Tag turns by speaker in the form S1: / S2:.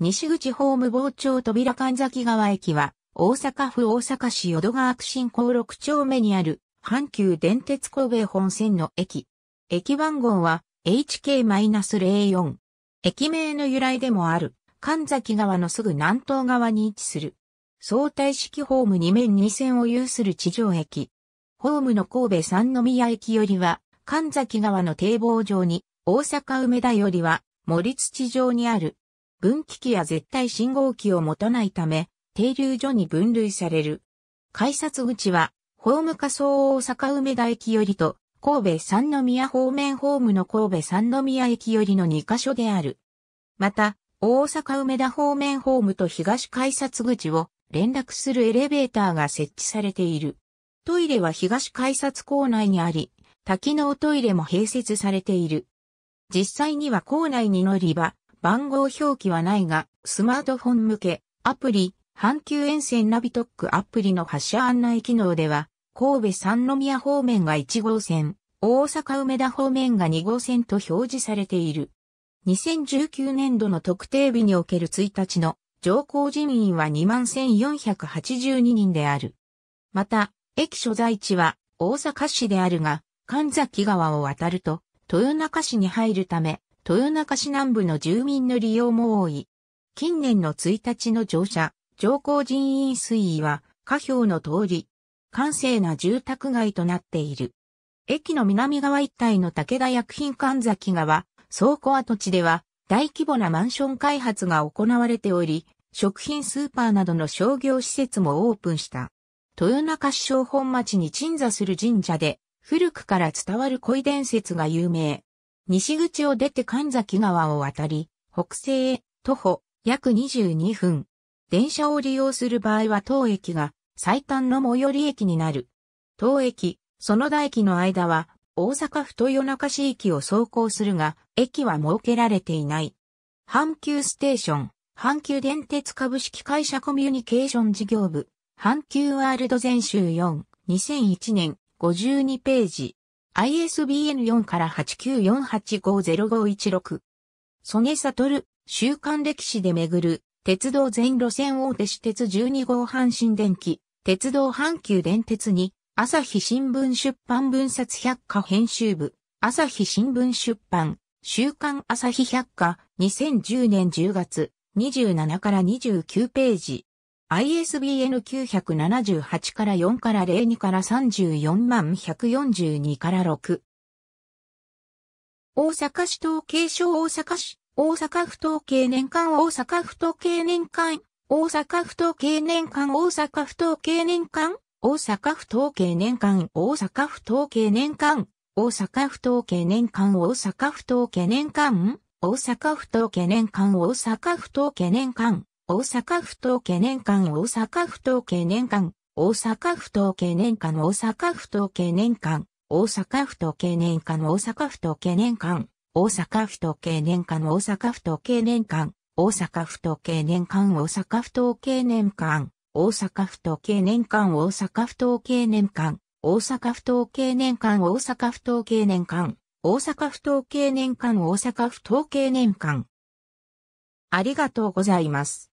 S1: 西口ホーム傍聴扉神崎川駅は、大阪府大阪市淀川区新港6丁目にある、阪急電鉄神戸本線の駅。駅番号は HK-04。駅名の由来でもある、神崎川のすぐ南東側に位置する。相対式ホーム2面2線を有する地上駅。ホームの神戸三宮駅よりは、神崎川の堤防上に、大阪梅田よりは、森土上にある分岐器や絶対信号機を持たないため、停留所に分類される。改札口は、ホーム仮想大阪梅田駅よりと、神戸三宮方面ホームの神戸三宮駅よりの2カ所である。また、大阪梅田方面ホームと東改札口を連絡するエレベーターが設置されている。トイレは東改札構内にあり、多機能トイレも併設されている。実際には構内に乗り場、番号表記はないが、スマートフォン向け、アプリ、阪急沿線ナビトックアプリの発車案内機能では、神戸三宮方面が1号線、大阪梅田方面が2号線と表示されている。2019年度の特定日における1日の乗降人員は21,482人である。また、駅所在地は大阪市であるが、神崎川を渡ると豊中市に入るため、豊中市南部の住民の利用も多い。近年の1日の乗車、乗降人員水位は、下表の通り、閑静な住宅街となっている。駅の南側一帯の武田薬品神崎川、倉庫跡地では、大規模なマンション開発が行われており、食品スーパーなどの商業施設もオープンした。豊中市小本町に鎮座する神社で、古くから伝わる恋伝説が有名。西口を出て神崎川を渡り、北西へ徒歩約22分。電車を利用する場合は当駅が最短の最寄り駅になる。当駅、園田駅の間は大阪府豊中市駅を走行するが、駅は設けられていない。阪急ステーション、阪急電鉄株式会社コミュニケーション事業部、阪急ワールド全集4、2001年52ページ。ISBN 4から8 9 4 8 5 0 5 1 6曽根悟、週刊歴史で巡る、鉄道全路線大手私鉄12号阪神電気、鉄道阪急電鉄に、朝日新聞出版分冊百科編集部、朝日新聞出版、週刊朝日百科、2010年10月、27から29ページ。ISBN 978から4から02から34万142から6。大阪市統計省大阪市、大阪府統計年間大阪府統計年間、大阪府統計年間大阪府統計年間、大阪府統計年間大阪府統計年間、大阪府統計年間大阪府統計年間、大阪府統計年間大阪府統計年間、大阪府統計年間大阪府統計年間大阪府統計年間大阪府統計年間大阪府統計年間大阪府統計年間大阪府統計年間大阪府統計年間大阪府統計年間大阪府統計年間大阪府統計年間大阪府統計年間大阪府統計年間大阪府統計年間大阪府統計年間大阪府統計年間ありがとうございます。